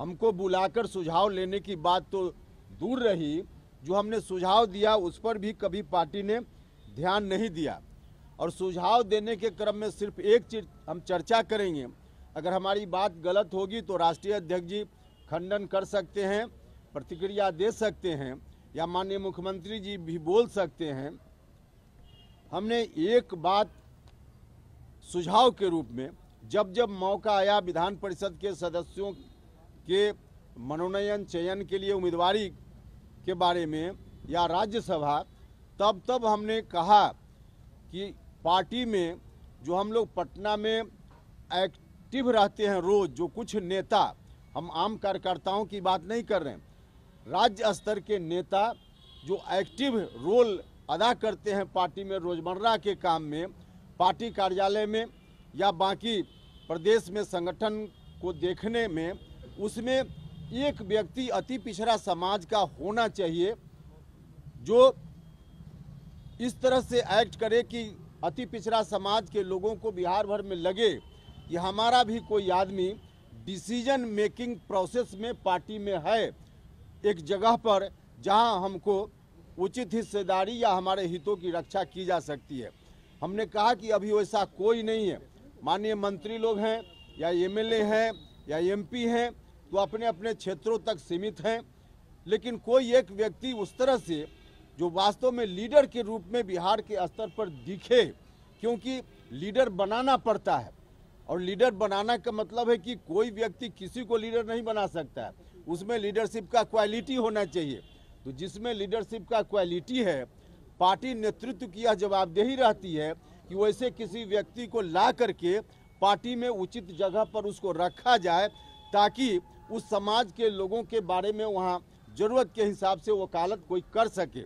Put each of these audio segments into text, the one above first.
हमको बुलाकर सुझाव लेने की बात तो दूर रही जो हमने सुझाव दिया उस पर भी कभी पार्टी ने ध्यान नहीं दिया और सुझाव देने के क्रम में सिर्फ एक चीज हम चर्चा करेंगे अगर हमारी बात गलत होगी तो राष्ट्रीय अध्यक्ष जी खंडन कर सकते हैं प्रतिक्रिया दे सकते हैं या माननीय मुख्यमंत्री जी भी बोल सकते हैं हमने एक बात सुझाव के रूप में जब जब मौका आया विधान परिषद के सदस्यों के मनोनयन चयन के लिए उम्मीदवारी के बारे में या राज्यसभा तब तब हमने कहा कि पार्टी में जो हम लोग पटना में एक्टिव रहते हैं रोज़ जो कुछ नेता हम आम कार्यकर्ताओं की बात नहीं कर रहे हैं राज्य स्तर के नेता जो एक्टिव रोल अदा करते हैं पार्टी में रोजमर्रा के काम में पार्टी कार्यालय में या बाकी प्रदेश में संगठन को देखने में उसमें एक व्यक्ति अति पिछड़ा समाज का होना चाहिए जो इस तरह से एक्ट करे कि अति पिछड़ा समाज के लोगों को बिहार भर में लगे कि हमारा भी कोई आदमी डिसीजन मेकिंग प्रोसेस में पार्टी में है एक जगह पर जहां हमको उचित हिस्सेदारी या हमारे हितों की रक्षा की जा सकती है हमने कहा कि अभी वैसा कोई नहीं है माननीय मंत्री लोग हैं या एमएलए हैं या एमपी हैं तो अपने अपने क्षेत्रों तक सीमित हैं लेकिन कोई एक व्यक्ति उस तरह से जो वास्तव में लीडर के रूप में बिहार के स्तर पर दिखे क्योंकि लीडर बनाना पड़ता है और लीडर बनाना का मतलब है कि कोई व्यक्ति किसी को लीडर नहीं बना सकता है उसमें लीडरशिप का क्वालिटी होना चाहिए तो जिसमें लीडरशिप का क्वालिटी है पार्टी नेतृत्व की यह जवाबदेही रहती है कि वैसे किसी व्यक्ति को ला करके पार्टी में उचित जगह पर उसको रखा जाए ताकि उस समाज के लोगों के बारे में वहाँ ज़रूरत के हिसाब से वकालत कोई कर सके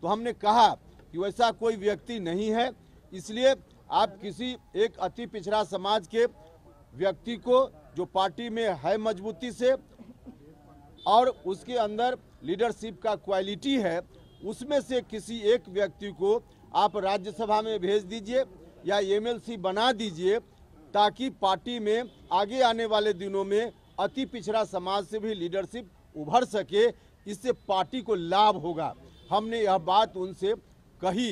तो हमने कहा कि वैसा कोई व्यक्ति नहीं है इसलिए आप किसी एक अति पिछड़ा समाज के व्यक्ति को जो पार्टी में है मजबूती से और उसके अंदर लीडरशिप का क्वालिटी है उसमें से किसी एक व्यक्ति को आप राज्यसभा में भेज दीजिए या एमएलसी बना दीजिए ताकि पार्टी में आगे आने वाले दिनों में अति पिछड़ा समाज से भी लीडरशिप उभर सके इससे पार्टी को लाभ होगा हमने यह बात उनसे कही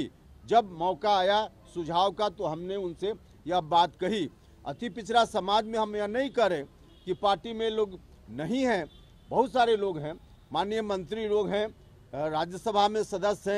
जब मौका आया सुझाव का तो हमने उनसे यह बात कही अति पिछड़ा समाज में हम यह नहीं करें कि पार्टी में लोग नहीं हैं बहुत सारे लोग हैं माननीय मंत्री लोग हैं राज्यसभा में सदस्य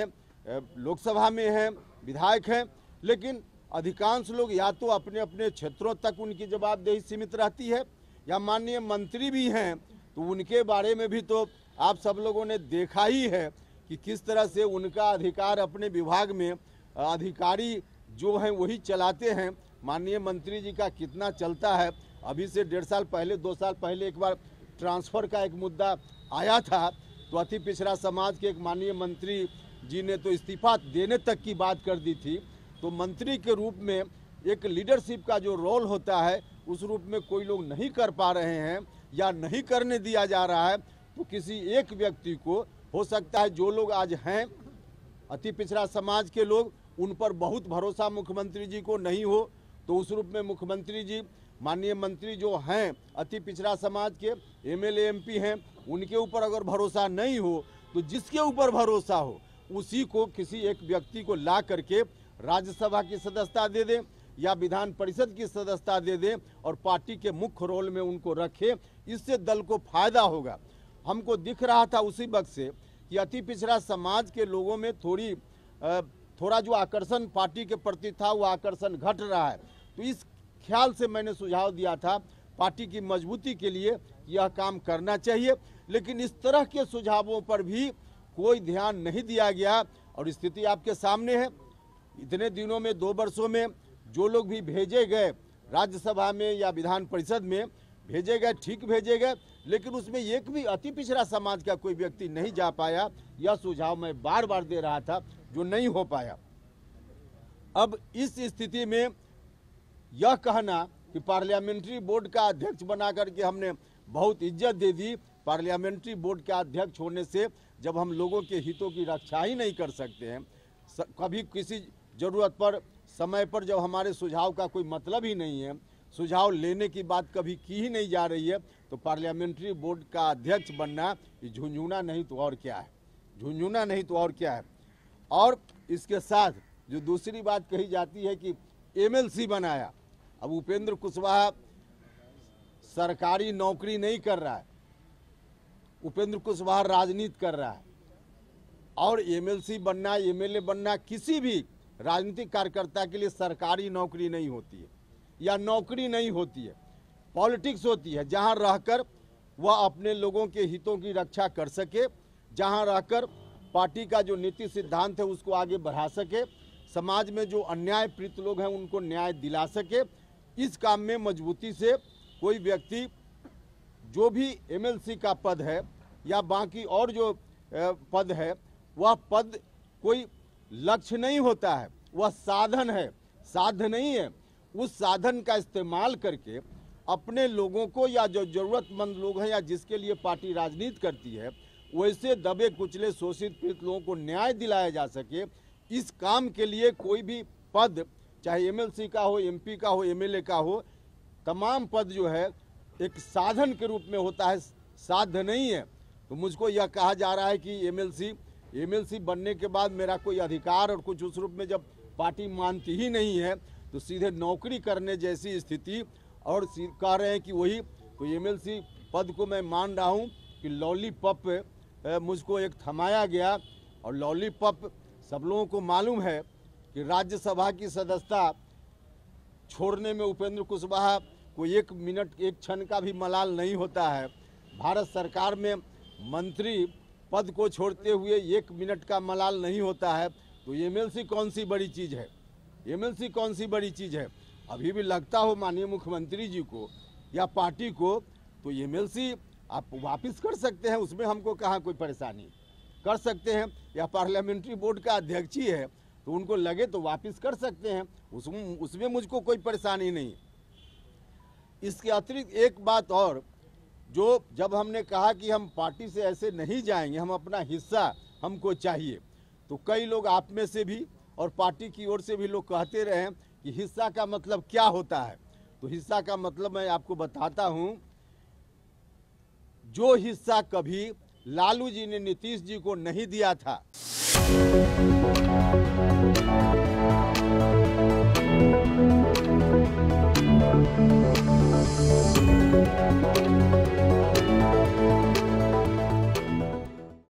हैं लोकसभा में हैं विधायक हैं लेकिन अधिकांश लोग या तो अपने अपने क्षेत्रों तक उनकी जवाबदेही सीमित रहती है या माननीय मंत्री भी हैं तो उनके बारे में भी तो आप सब लोगों ने देखा ही है कि किस तरह से उनका अधिकार अपने विभाग में अधिकारी जो हैं वही चलाते हैं माननीय मंत्री जी का कितना चलता है अभी से डेढ़ साल पहले दो साल पहले एक बार ट्रांसफ़र का एक मुद्दा आया था तो अति पिछड़ा समाज के एक माननीय मंत्री जी ने तो इस्तीफा देने तक की बात कर दी थी तो मंत्री के रूप में एक लीडरशिप का जो रोल होता है उस रूप में कोई लोग नहीं कर पा रहे हैं या नहीं करने दिया जा रहा है तो किसी एक व्यक्ति को हो सकता है जो लोग आज हैं अति पिछड़ा समाज के लोग उन पर बहुत भरोसा मुख्यमंत्री जी को नहीं हो तो उस रूप में मुख्यमंत्री जी माननीय मंत्री जो हैं अति पिछड़ा समाज के एमएलए एमपी हैं उनके ऊपर अगर भरोसा नहीं हो तो जिसके ऊपर भरोसा हो उसी को किसी एक व्यक्ति को ला करके राज्यसभा की सदस्यता दे दें या विधान परिषद की सदस्यता दे दें और पार्टी के मुख्य रोल में उनको रखें इससे दल को फायदा होगा हमको दिख रहा था उसी वक्त से कि अति पिछड़ा समाज के लोगों में थोड़ी थोड़ा जो आकर्षण पार्टी के प्रति था वो आकर्षण घट रहा है तो इस ख्याल से मैंने सुझाव दिया था पार्टी की मजबूती के लिए यह काम करना चाहिए लेकिन इस तरह के सुझावों पर भी कोई ध्यान नहीं दिया गया और स्थिति आपके सामने है इतने दिनों में दो वर्षों में जो लोग भी भेजे गए राज्यसभा में या विधान परिषद में भेजे गए ठीक भेजे गए लेकिन उसमें एक भी अति पिछड़ा समाज का कोई व्यक्ति नहीं जा पाया यह सुझाव मैं बार बार दे रहा था जो नहीं हो पाया अब इस स्थिति में यह कहना कि पार्लियामेंट्री बोर्ड का अध्यक्ष बना करके हमने बहुत इज्जत दे दी पार्लियामेंट्री बोर्ड का अध्यक्ष होने से जब हम लोगों के हितों की रक्षा ही नहीं कर सकते हैं कभी किसी ज़रूरत पर समय पर जब हमारे सुझाव का कोई मतलब ही नहीं है सुझाव लेने की बात कभी की ही नहीं जा रही है तो पार्लियामेंट्री बोर्ड का अध्यक्ष बनना झुंझुना नहीं तो और क्या है झुंझुना नहीं तो और क्या है और इसके साथ जो दूसरी बात कही जाती है कि एमएलसी बनाया अब उपेंद्र कुशवाहा सरकारी नौकरी नहीं कर रहा है उपेंद्र कुशवाहा राजनीति कर रहा है और एमएलसी बनना एमएलए बनना किसी भी राजनीतिक कार्यकर्ता के लिए सरकारी नौकरी नहीं होती है या नौकरी नहीं होती है पॉलिटिक्स होती है जहां रहकर वह अपने लोगों के हितों की रक्षा कर सके जहां रहकर पार्टी का जो नीति सिद्धांत है उसको आगे बढ़ा सके समाज में जो अन्याय प्रीत लोग हैं उनको न्याय दिला सके इस काम में मजबूती से कोई व्यक्ति जो भी एमएलसी का पद है या बाकी और जो पद है वह पद कोई लक्ष्य नहीं होता है वह साधन है साध नहीं है उस साधन का इस्तेमाल करके अपने लोगों को या जो ज़रूरतमंद लोग हैं या जिसके लिए पार्टी राजनीति करती है वैसे दबे कुचले शोषित पीड़ित लोगों को न्याय दिलाया जा सके इस काम के लिए कोई भी पद चाहे एमएलसी का हो एमपी का हो एमएलए का हो तमाम पद जो है एक साधन के रूप में होता है साध नहीं है तो मुझको यह कहा जा रहा है कि एमएलसी एमएलसी बनने के बाद मेरा कोई अधिकार और कुछ उस रूप में जब पार्टी मानती ही नहीं है तो सीधे नौकरी करने जैसी स्थिति और कह रहे हैं कि वही तो एमएलसी पद को मैं मान रहा हूँ कि लॉली पप मुझको एक थमाया गया और लॉली पप सब लोगों को मालूम है कि राज्यसभा की सदस्यता छोड़ने में उपेंद्र कुशवाहा को एक मिनट एक क्षण का भी मलाल नहीं होता है भारत सरकार में मंत्री पद को छोड़ते हुए एक मिनट का मलाल नहीं होता है तो एमएलसी कौन सी बड़ी चीज़ है एमएलसी कौन सी बड़ी चीज़ है अभी भी लगता हो माननीय मुख्यमंत्री जी को या पार्टी को तो एमएलसी आप वापस कर सकते हैं उसमें हमको कहाँ कोई परेशानी कर सकते हैं या पार्लियामेंट्री बोर्ड का अध्यक्ष ही है तो उनको लगे तो वापस कर सकते हैं उसमें उसमें मुझको कोई परेशानी नहीं इसके अतिरिक्त एक बात और जो जब हमने कहा कि हम पार्टी से ऐसे नहीं जाएंगे हम अपना हिस्सा हमको चाहिए तो कई लोग आप में से भी और पार्टी की ओर से भी लोग कहते रहे कि हिस्सा का मतलब क्या होता है तो हिस्सा का मतलब मैं आपको बताता हूँ जो हिस्सा कभी लालू जी ने नीतीश जी को नहीं दिया था